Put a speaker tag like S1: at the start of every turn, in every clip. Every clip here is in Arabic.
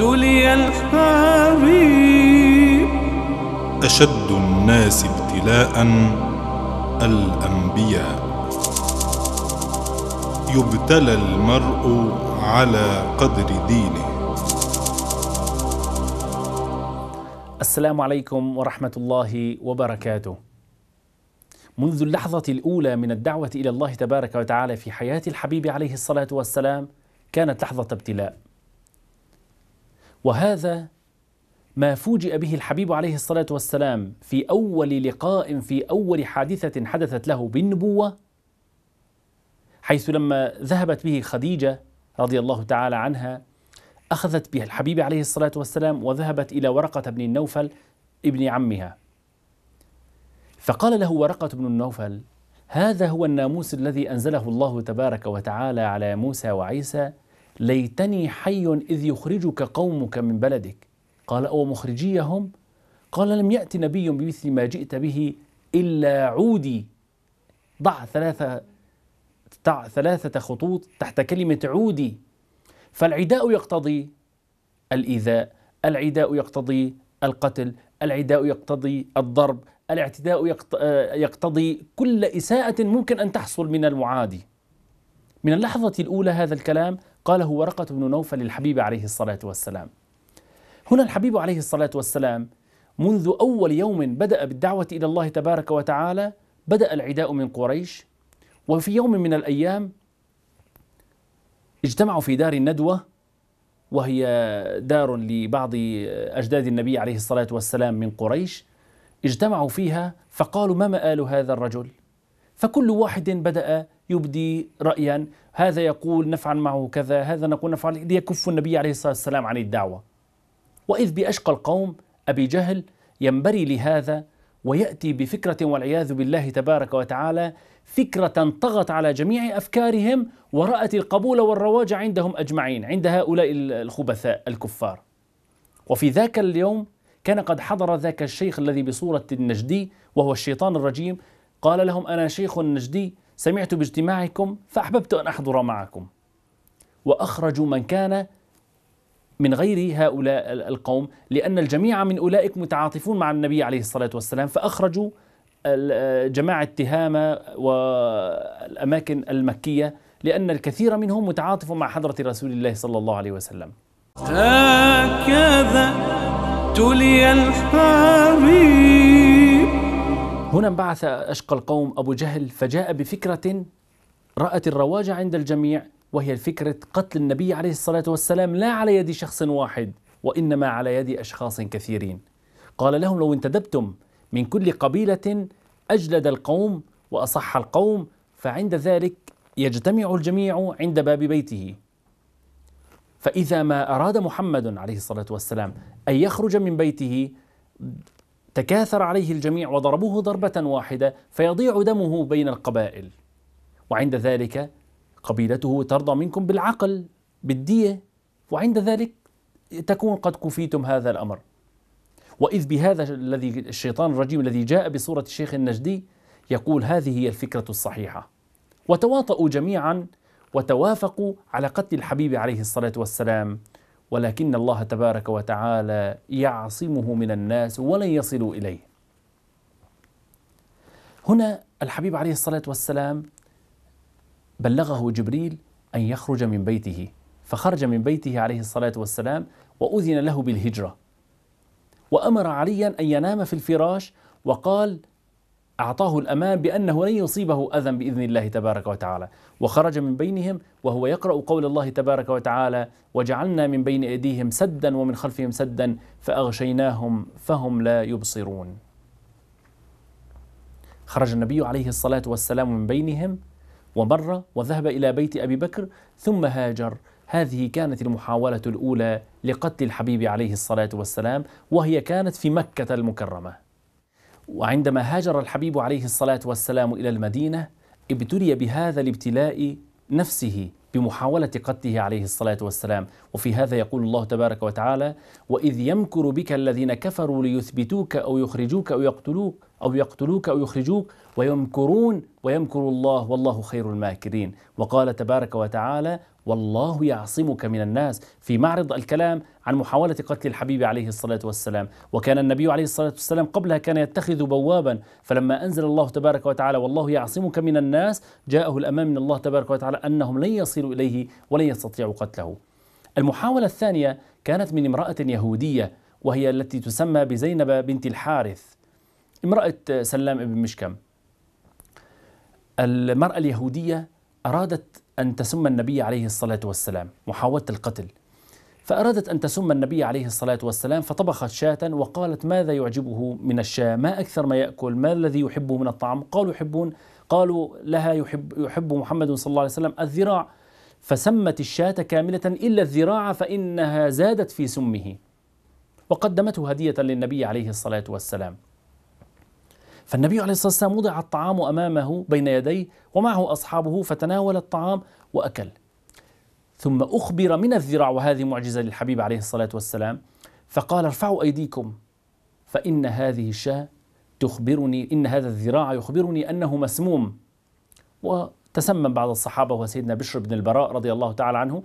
S1: لي الحبيب أشد الناس ابتلاء الأنبياء يبتلى المرء على قدر دينه السلام عليكم ورحمة الله وبركاته منذ اللحظة الأولى من الدعوة إلى الله تبارك وتعالى في حياة الحبيب عليه الصلاة والسلام كانت لحظة ابتلاء وهذا ما فوجئ به الحبيب عليه الصلاه والسلام في اول لقاء في اول حادثه حدثت له بالنبوه حيث لما ذهبت به خديجه رضي الله تعالى عنها اخذت بها الحبيب عليه الصلاه والسلام وذهبت الى ورقه بن النوفل ابن عمها فقال له ورقه بن النوفل هذا هو الناموس الذي انزله الله تبارك وتعالى على موسى وعيسى ليتني حي إذ يخرجك قومك من بلدك قال أو مخرجيهم قال لم يأتي نبي بمثل ما جئت به إلا عودي ضع ثلاثة ضع ثلاثة خطوط تحت كلمة عودي فالعداء يقتضي الإيذاء العداء يقتضي القتل العداء يقتضي الضرب الاعتداء آه، يقتضي كل إساءة ممكن أن تحصل من المعادي من اللحظة الأولى هذا الكلام قاله ورقة بن نوفل للحبيب عليه الصلاة والسلام هنا الحبيب عليه الصلاة والسلام منذ أول يوم بدأ بالدعوة إلى الله تبارك وتعالى بدأ العداء من قريش وفي يوم من الأيام اجتمعوا في دار الندوة وهي دار لبعض أجداد النبي عليه الصلاة والسلام من قريش اجتمعوا فيها فقالوا ما مآل هذا الرجل فكل واحد بدأ يبدي رأيا هذا يقول نفعل معه كذا هذا نقول نفعل ليكف النبي عليه الصلاة والسلام عن الدعوة وإذ بأشقى القوم أبي جهل ينبري لهذا ويأتي بفكرة والعياذ بالله تبارك وتعالى فكرة طغت على جميع أفكارهم ورأت القبول والرواج عندهم أجمعين عند هؤلاء الخبثاء الكفار وفي ذاك اليوم كان قد حضر ذاك الشيخ الذي بصورة النجدي وهو الشيطان الرجيم قال لهم أنا شيخ نجدي سمعت باجتماعكم فأحببت أن أحضر معكم وأخرجوا من كان من غير هؤلاء القوم لأن الجميع من أولئك متعاطفون مع النبي عليه الصلاة والسلام فأخرجوا جماعة تهامة والأماكن المكية لأن الكثير منهم متعاطف مع حضرة رسول الله صلى الله عليه وسلم هكذا تلي الحبيب هنا انبعث أشقى القوم أبو جهل فجاء بفكرة رأت الرواج عند الجميع وهي فكرة قتل النبي عليه الصلاة والسلام لا على يد شخص واحد وإنما على يد أشخاص كثيرين قال لهم لو انتدبتم من كل قبيلة أجلد القوم وأصح القوم فعند ذلك يجتمع الجميع عند باب بيته فإذا ما أراد محمد عليه الصلاة والسلام أن يخرج من بيته تكاثر عليه الجميع وضربوه ضربة واحدة فيضيع دمه بين القبائل وعند ذلك قبيلته ترضى منكم بالعقل بالدية وعند ذلك تكون قد كفيتم هذا الأمر وإذ بهذا الذي الشيطان الرجيم الذي جاء بصورة الشيخ النجدي يقول هذه هي الفكرة الصحيحة وتواطؤوا جميعا وتوافقوا على قتل الحبيب عليه الصلاة والسلام ولكن الله تبارك وتعالى يعصمه من الناس ولن يصلوا اليه. هنا الحبيب عليه الصلاه والسلام بلغه جبريل ان يخرج من بيته، فخرج من بيته عليه الصلاه والسلام واذن له بالهجره. وامر عليا ان ينام في الفراش وقال أعطاه الأمان بأنه لن يصيبه أذى بإذن الله تبارك وتعالى وخرج من بينهم وهو يقرأ قول الله تبارك وتعالى وجعلنا من بين أيديهم سدا ومن خلفهم سدا فأغشيناهم فهم لا يبصرون خرج النبي عليه الصلاة والسلام من بينهم ومر وذهب إلى بيت أبي بكر ثم هاجر هذه كانت المحاولة الأولى لقتل الحبيب عليه الصلاة والسلام وهي كانت في مكة المكرمة وعندما هاجر الحبيب عليه الصلاة والسلام إلى المدينة ابتلي بهذا الابتلاء نفسه بمحاولة قتله عليه الصلاة والسلام وفي هذا يقول الله تبارك وتعالى وإذ يمكر بك الذين كفروا ليثبتوك أو يخرجوك أو يقتلوك أو يقتلوك أو يخرجوك ويمكرون ويمكر الله والله خير الماكرين وقال تبارك وتعالى والله يعصمك من الناس في معرض الكلام عن محاولة قتل الحبيب عليه الصلاة والسلام وكان النبي عليه الصلاة والسلام قبلها كان يتخذ بوابا فلما أنزل الله تبارك وتعالى والله يعصمك من الناس جاءه الأمان من الله تبارك وتعالى أنهم لن يصلوا إليه ولن يستطيعوا قتله المحاولة الثانية كانت من امرأة يهودية وهي التي تسمى بزينب بنت الحارث امرأة سلام بن مشكم المرأة اليهودية أرادت أن تسم النبي عليه الصلاة والسلام محاولة القتل فأرادت أن تسم النبي عليه الصلاة والسلام فطبخت شاة وقالت ماذا يعجبه من الشاة ما أكثر ما يأكل ما الذي يحبه من الطعام قالوا يحبون قالوا لها يحب, يحب محمد صلى الله عليه وسلم الذراع فسمت الشاة كاملة إلا الذراع فإنها زادت في سمه وقدمته هدية للنبي عليه الصلاة والسلام فالنبي عليه الصلاة والسلام وضع الطعام أمامه بين يديه ومعه أصحابه فتناول الطعام وأكل ثم أخبر من الذراع وهذه معجزة للحبيب عليه الصلاة والسلام فقال ارفعوا أيديكم فإن هذه الشاة تخبرني إن هذا الذراع يخبرني أنه مسموم وتسمم بعض الصحابة وسيدنا بشر بن البراء رضي الله تعالى عنه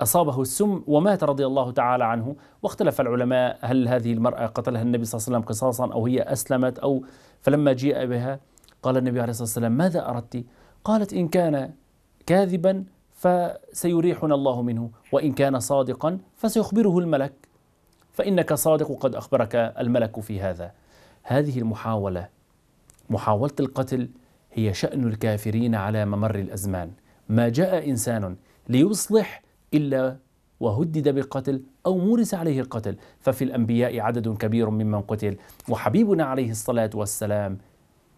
S1: أصابه السم ومات رضي الله تعالى عنه واختلف العلماء هل هذه المرأة قتلها النبي صلى الله عليه وسلم قصاصا أو هي أسلمت أو فلما جيء بها قال النبي عليه الصلاة والسلام ماذا أردت قالت إن كان كاذبا فسيريحنا الله منه وإن كان صادقا فسيخبره الملك فإنك صادق قد أخبرك الملك في هذا هذه المحاولة محاولة القتل هي شأن الكافرين على ممر الأزمان ما جاء إنسان ليصلح إلا وهدد بالقتل أو مورس عليه القتل ففي الأنبياء عدد كبير ممن قتل وحبيبنا عليه الصلاة والسلام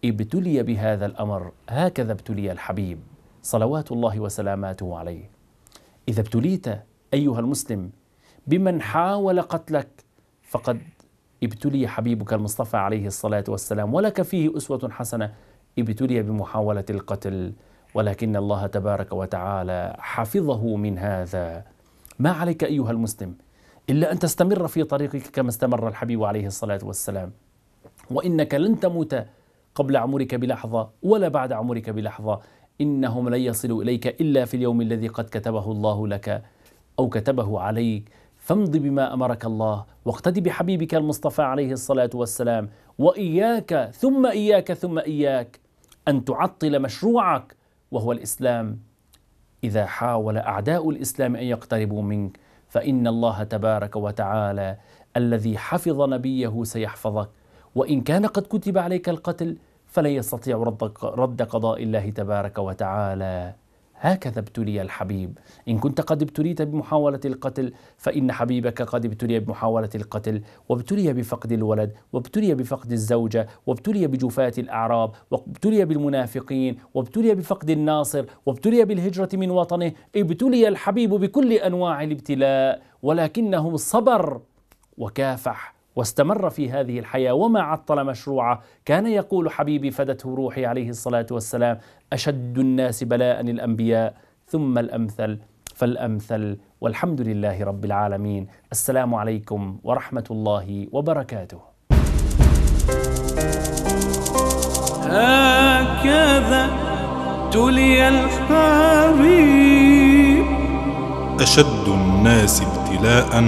S1: ابتلي بهذا الأمر هكذا ابتلي الحبيب صلوات الله وسلاماته عليه إذا ابتليت أيها المسلم بمن حاول قتلك فقد ابتلي حبيبك المصطفى عليه الصلاة والسلام ولك فيه أسوة حسنة ابتلي بمحاولة القتل ولكن الله تبارك وتعالى حفظه من هذا ما عليك أيها المسلم إلا أن تستمر في طريقك كما استمر الحبيب عليه الصلاة والسلام وإنك لن تموت قبل عمرك بلحظة ولا بعد عمرك بلحظة إنهم لن يصلوا إليك إلا في اليوم الذي قد كتبه الله لك أو كتبه عليك فامض بما أمرك الله واقتدي بحبيبك المصطفى عليه الصلاة والسلام وإياك ثم إياك ثم إياك أن تعطل مشروعك وهو الإسلام إذا حاول أعداء الإسلام أن يقتربوا منك فإن الله تبارك وتعالى الذي حفظ نبيه سيحفظك وإن كان قد كتب عليك القتل فلن يستطيع رد قضاء الله تبارك وتعالى هكذا ابتلي الحبيب إن كنت قد ابتليت بمحاولة القتل فإن حبيبك قد ابتلي بمحاولة القتل وابتلي بفقد الولد وابتلي بفقد الزوجة وابتلي بجفاة الأعراب وابتلي بالمنافقين وابتلي بفقد الناصر وابتلي بالهجرة من وطنه ابتلي الحبيب بكل أنواع الابتلاء ولكنه صبر وكافح واستمر في هذه الحياة وما عطل مشروعه كان يقول حبيبي فدته روحي عليه الصلاة والسلام أشد الناس بلاء الأنبياء ثم الأمثل فالأمثل والحمد لله رب العالمين السلام عليكم ورحمة الله وبركاته هكذا تلي الحبيب أشد الناس ابتلاءً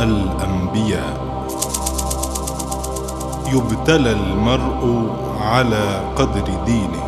S1: الأنبياء يبتلى المرء على قدر دينه